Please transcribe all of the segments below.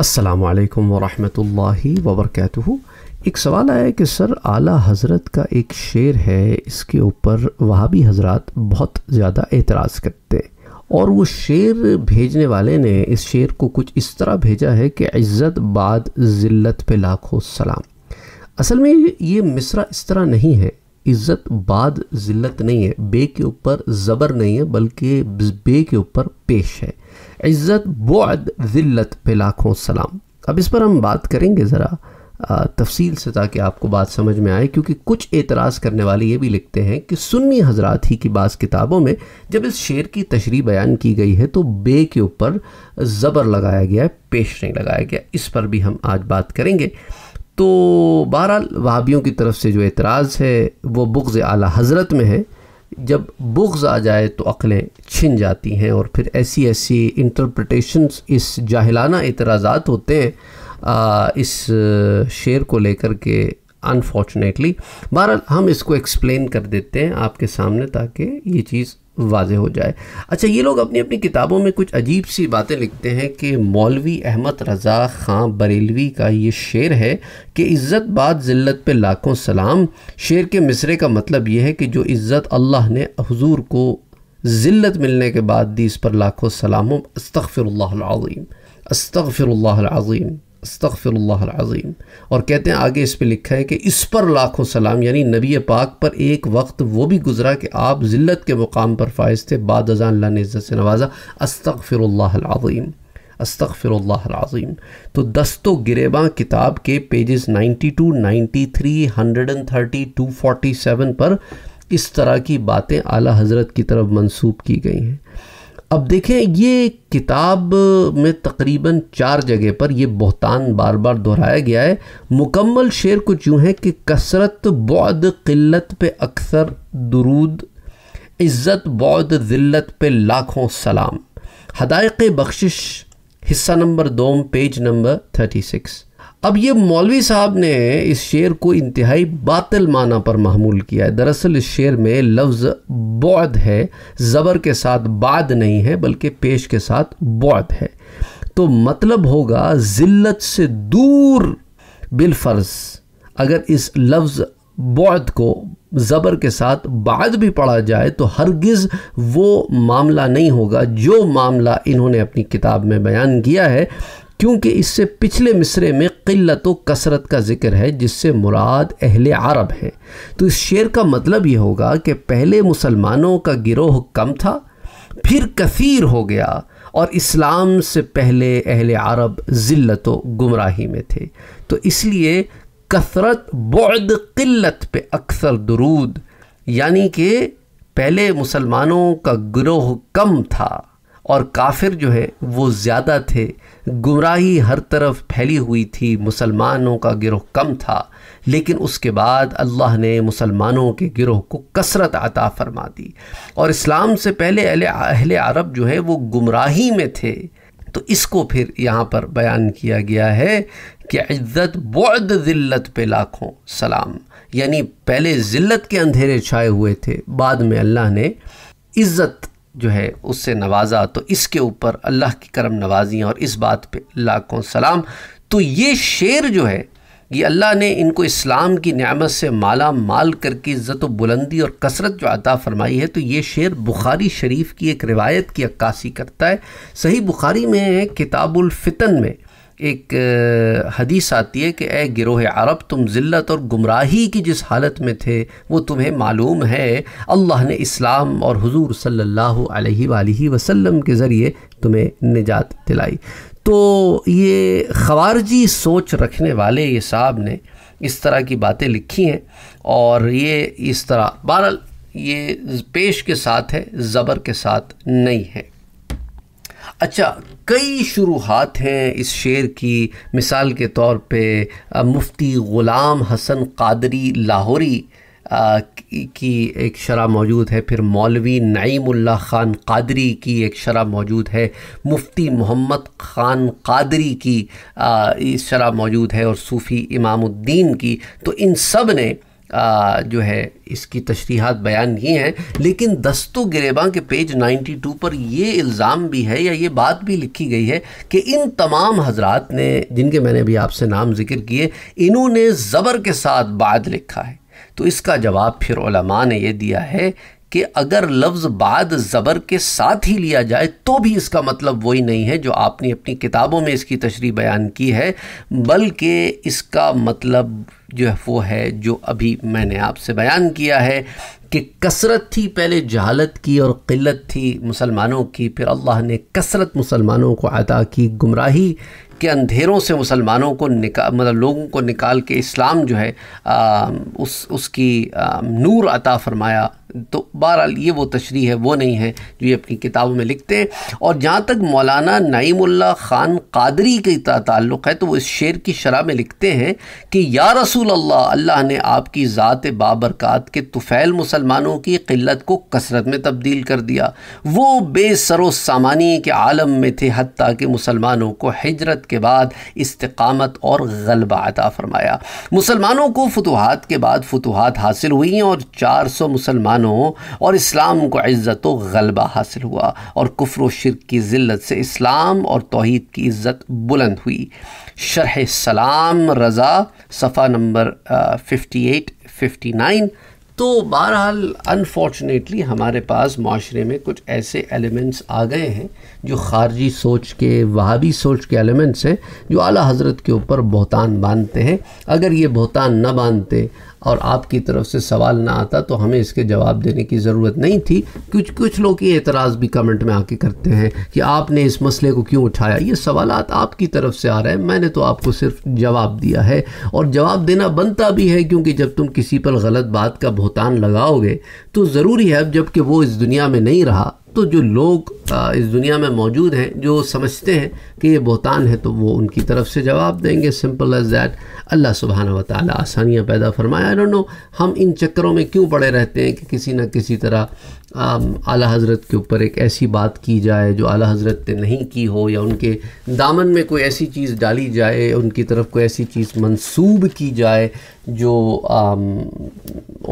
असलकम वरहि वबरक एक सवाल आया कि सर आला हज़रत का एक शेर है इसके ऊपर वहाबी हजरात बहुत ज़्यादा एतराज़ करते हैं और वो शेर भेजने वाले ने इस शेर को कुछ इस तरह भेजा है कि इज़्ज़त बाद ज़िल्लत पे लाखों सलाम असल में ये मिसरा इस तरह नहीं है इज़्ज़त बाद ज़िल्लत नहीं है बे के ऊपर ज़बर नहीं है बल्कि बे के ऊपर पेश है इज़्ज़त बद ज़िल्लत पे लाखों सलाम अब इस पर हम बात करेंगे ज़रा तफसील से ताकि आपको बात समझ में आए क्योंकि कुछ एतराज़ करने वाले ये भी लिखते हैं कि सुन्नी हजरात ही की बाज़ किताबों में जब इस शेर की तशरी बयान की गई है तो बे के ऊपर ज़बर लगाया गया है पेश नहीं लगाया गया इस पर भी हम आज बात करेंगे तो बहरहाल वहाबियों की तरफ से जो एतराज़ है वो बुग्ज़ आला हज़रत में है जब बुग्ज़ आ जाए तो अक़लें छिन जाती हैं और फिर ऐसी ऐसी इंटरप्रटेशंस इस जाहिलाना इतराजात होते हैं आ, इस शेर को लेकर के अनफॉर्चुनेटली बहरहाल हम इसको एक्सप्लेन कर देते हैं आपके सामने ताकि ये चीज़ वाज हो जाए अच्छा ये लोग अपनी अपनी किताबों में कुछ अजीब सी बातें लिखते हैं कि मौलवी अहमद रज़ा ख़ां बरेलवी का ये शेर है कि इज़्ज़त बाद ज़िल्लत पे लाखों सलाम शेर के मिसरे का मतलब ये है कि जो इज़्ज़त अल्लाह ने हजूर को ज़िल्लत मिलने के बाद दी इस पर लाखों सलामों अस्तफ़िरल्लाम अस्तफ़िरल्लाम अस्तफ़िल्लाज़ीम और कहते हैं आगे इस पर लिखा है कि इस पर लाखों सलाम यानी नबी पाक पर एक वक्त वो भी गुज़रा कि आप ज़िल्त के मुकाम पर फायज़ थे बाद अज़ान ने इज़्ज़त से नवाज़ा अस्तफ़िल्लाज़ीम अस्तफ़िरल्लाज़ीम तो दस्तो गिरेबा किताब के पेजेस 92, 93, 130, 247 पर इस तरह की बातें आला हज़रत की तरफ मनसूब की गई हैं अब देखें ये किताब में तकरीबन चार जगह पर यह बहतान बार बार दोहराया गया है मुकम्मल शेर कुछ यूँ है कि कसरत बौद किल्लत पे अक्सर दरूद इज़्ज़त बौद ज़िल्लत पे लाखों सलाम हदायक बख्शिश हिस्सा नंबर दोम पेज नंबर थर्टी सिक्स अब ये मौलवी साहब ने इस शेर को इंतहाई बातिल माना पर महमूल किया है दरअसल इस शेर में लफ्ज़ बौद है ज़बर के साथ बाद नहीं है बल्कि पेश के साथ बौद है तो मतलब होगा ज़िल्लत से दूर बिलफर्ज अगर इस लफ्ज़ बौद को ज़बर के साथ बाद भी पढ़ा जाए तो हरगिज़ वो मामला नहीं होगा जो मामला इन्होंने अपनी किताब में बयान किया है क्योंकि इससे पिछले मिसरे में किल्लत व कसरत का जिक्र है जिससे मुराद अहल अरब है तो इस शेर का मतलब ये होगा कि पहले मुसलमानों का गिरोह कम था फिर कसीर हो गया और इस्लाम से पहले अहल अरब ज़िल्लत व गुमराही में थे तो इसलिए कसरत बद किल्लत पे अक्सर दरूद यानी कि पहले मुसलमानों का गिरोह कम था और काफिर जो है वो ज़्यादा थे गुमराही हर तरफ फैली हुई थी मुसलमानों का गिरोह कम था लेकिन उसके बाद अल्लाह ने मुसलमानों के गिरोह को कसरत अता फरमा दी और इस्लाम से पहले अहल अरब जो है वो गुमराही में थे तो इसको फिर यहाँ पर बयान किया गया है कि इज़्ज़त बहुत ज़िल्लत पे लाखों सलाम यानी पहले ज़िल्लत के अंधेरे छाए हुए थे बाद में अल्लाह ने इज़्ज़त जो है उससे नवाजा तो इसके ऊपर अल्लाह की करम नवाजी और इस बात पे लाखों सलाम तो ये शेर जो है ये अल्लाह ने इनको इस्लाम की नियामत से माला माल करके इज़्ज़त बुलंदी और कसरत जो अता फ़रमाई है तो ये शेर बुखारी शरीफ की एक रिवायत की अक्कासी करता है सही बुखारी में है किताबुल फितन में एक हदीस आती है कि ए गिरोह अरब तुम ज़िल्लत और गुमराही की जिस हालत में थे वो तुम्हें मालूम है अल्लाह ने इस्लाम और हुजूर सल्लल्लाहु अलैहि वसल्लम के ज़रिए तुम्हें निजात दिलाई तो ये खवारजी सोच रखने वाले ये साहब ने इस तरह की बातें लिखी हैं और ये इस तरह बहरहाल ये पेश के साथ है ज़बर के साथ नहीं है अच्छा कई शुरुआत हैं इस शेर की मिसाल के तौर पे मुफ्ती ग़ुलाम हसन कादरी लाहौरी की एक शरह मौजूद है फिर मौलवी नईमुल्ला ख़ान कादरी की एक शरह मौजूद है मुफ्ती मोहम्मद ख़ान कादरी की शरह मौजूद है और सूफ़ी इमामुद्दीन की तो इन सब ने जो है इसकी तशरीहत बयान की हैं लेकिन दस्तो गिरेबा के पेज 92 पर ये इल्ज़ाम भी है या ये बात भी लिखी गई है कि इन तमाम हजरात ने जिनके मैंने अभी आपसे नाम जिक्र किए इन्होंने ज़बर के साथ बाद लिखा है तो इसका जवाब फिर ने यह दिया है कि अगर लफ्ज़ बाद ज़बर के साथ ही लिया जाए तो भी इसका मतलब वही नहीं है जो आपने अपनी किताबों में इसकी तशरी बयान की है बल्कि इसका मतलब जो है वो है जो अभी मैंने आपसे बयान किया है कि कसरत थी पहले जहालत की और किल्लत थी मुसलमानों की फिर अल्लाह ने कसरत मुसलमानों को अदा की गुमराही के अंधेरों से मुसलमानों को निकाल मतलब लोगों को निकाल के इस्लाम जो है आ, उस उसकी आ, नूर अता फरमाया तो बहरहाल ये वो तशरी है वो नहीं है जो ये अपनी किताबों में लिखते हैं और जहाँ तक मौलाना नईमुल्ला ख़ान कादरी के ताल्लुक़ है तो वो इस शेर की शरह में लिखते हैं कि या रसूल अल्लाह अल्लाह ने आपकी ज़ात बाबरकत के तुफ़ैल मुसलमान मुसलमानों की किल्लत को कसरत में तब्दील कर दिया वो बेसरो सामानी के आलम में थे हती कि मुसलमानों को हिजरत के बाद इस्तकामत और गलबा अता फरमाया मुसलमानों को फतूहत के बाद फतूहत हासिल हुई और चार सौ मुसलमानों और इस्लाम को इज़्ज़त व गलबा हासिल हुआ और कुफर व की ज़िल्लत से इस्लाम और तोहद की इज़्ज़त बुलंद हुई शरह सलाम रज़ा सफ़ा number fifty eight fifty nine तो बहरहाल अनफॉर्चुनेटली हमारे पास माशरे में कुछ ऐसे एलिमेंट्स आ गए हैं जो खारजी सोच के वहाबी सोच के एलिमेंट्स हैं जो आला हज़रत के ऊपर बहतान बांधते हैं अगर ये बहतान न बांधते और आपकी तरफ से सवाल ना आता तो हमें इसके जवाब देने की ज़रूरत नहीं थी कुछ कुछ लोग ये एतराज़ भी कमेंट में आके करते हैं कि आपने इस मसले को क्यों उठाया ये सवाल आपकी तरफ से आ रहे हैं मैंने तो आपको सिर्फ जवाब दिया है और जवाब देना बनता भी है क्योंकि जब तुम किसी पर गलत बात का भुगतान लगाओगे तो ज़रूरी है जबकि वो इस दुनिया में नहीं रहा तो जो लोग इस दुनिया में मौजूद हैं जो समझते हैं कि ये बोहतान है तो वो उनकी तरफ से जवाब देंगे सिंपल एज दैट अल्लाह सुबहाना व ताली आसानियाँ पैदा फरमाया नो हम इन चक्करों में क्यों पड़े रहते हैं कि किसी न किसी तरह आला हज़रत के ऊपर एक ऐसी बात की जाए जो आला हज़रत ने नहीं की हो या उनके दामन में कोई ऐसी चीज़ डाली जाए उनकी तरफ कोई ऐसी चीज़ मंसूब की जाए जो आम,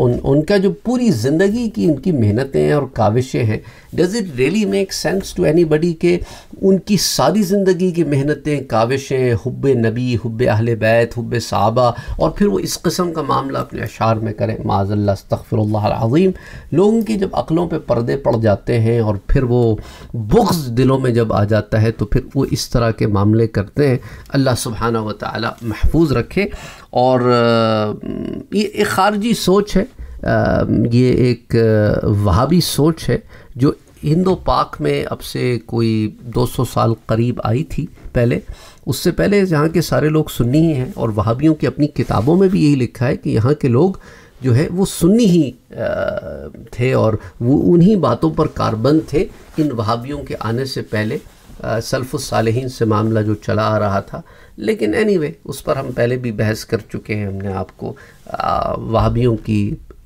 उन उनका जो पूरी ज़िंदगी की उनकी मेहनतें और काविशें हैं does it really make sense to anybody के उनकी सारी ज़िंदगी की मेहनतें काविशें हब नबी हब अहल बैत हब साबा और फिर वो इस कस्म का मामला अपने अशार में करें माजल्ला तखफ़रल्लाज़ीम लोगों की जब अकलों पे पर्दे पड़ जाते हैं और फिर वो बुक्स दिलों में जब आ जाता है तो फिर वो इस तरह के मामले करते हैं अल्लाह सुबहाना व ताली महफूज रखे और ये एक ख़ारजी सोच है ये एक वहाबी सोच है जो हिंदो पाक में अब से कोई 200 साल करीब आई थी पहले उससे पहले यहाँ के सारे लोग सुन्नी ही हैं और वहाबियों की अपनी किताबों में भी यही लिखा है कि यहाँ के लोग जो है वो सुन्नी ही थे और वो उन्हीं बातों पर कारबंद थे इन वहावियों के आने से पहले सल्फ़ुसालहीन से मामला जो चला आ रहा था लेकिन एनीवे anyway, उस पर हम पहले भी बहस कर चुके हैं हमने आपको वहावियों की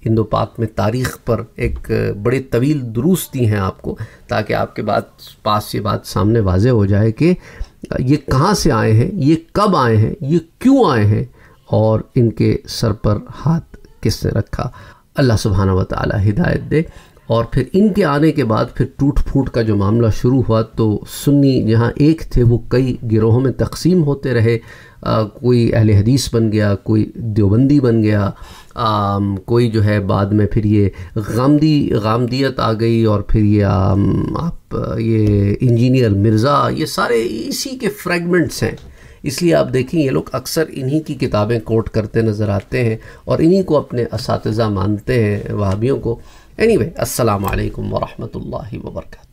इंदो पाक में तारीख़ पर एक बड़े तवील दुरुस्त दी हैं आपको ताकि आपके बाद पास ये बात सामने वाज हो जाए कि ये कहाँ से आए हैं ये कब आए हैं ये क्यों आए हैं और इनके सर पर हाथ किसने रखा अल्लाह सुबहाना वाली हिदायत दे और फिर इनके आने के बाद फिर टूट फूट का जो मामला शुरू हुआ तो सुन्नी जहाँ एक थे वो कई गिरोहों में तकसीम होते रहे आ, कोई अहल हदीस बन गया कोई देवबंदी बन गया आ, कोई जो है बाद में फिर ये गामदी गामदियत आ गई और फिर ये आ, आप ये इंजीनियर मिर्ज़ा ये सारे इसी के फ्रेगमेंट्स हैं इसलिए आप देखें ये लोग अक्सर इन्हीं की किताबें कोट करते नज़र आते हैं और इन्हीं को अपने इस मानते हैं वहाबियों को एनी वे असलकम वरहमल वर्का